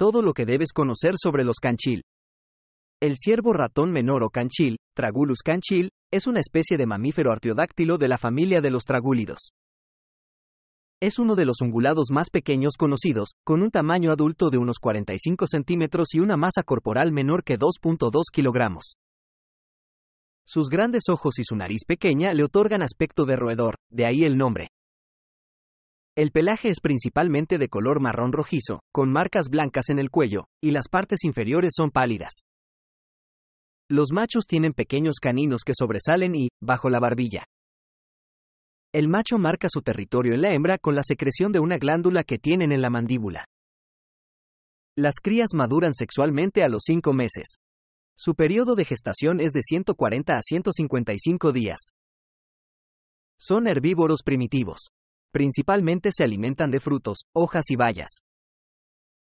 Todo lo que debes conocer sobre los canchil. El ciervo ratón menor o canchil, Tragulus canchil, es una especie de mamífero artiodáctilo de la familia de los tragúlidos. Es uno de los ungulados más pequeños conocidos, con un tamaño adulto de unos 45 centímetros y una masa corporal menor que 2.2 kilogramos. Sus grandes ojos y su nariz pequeña le otorgan aspecto de roedor, de ahí el nombre. El pelaje es principalmente de color marrón rojizo, con marcas blancas en el cuello, y las partes inferiores son pálidas. Los machos tienen pequeños caninos que sobresalen y, bajo la barbilla. El macho marca su territorio en la hembra con la secreción de una glándula que tienen en la mandíbula. Las crías maduran sexualmente a los 5 meses. Su periodo de gestación es de 140 a 155 días. Son herbívoros primitivos. Principalmente se alimentan de frutos, hojas y bayas.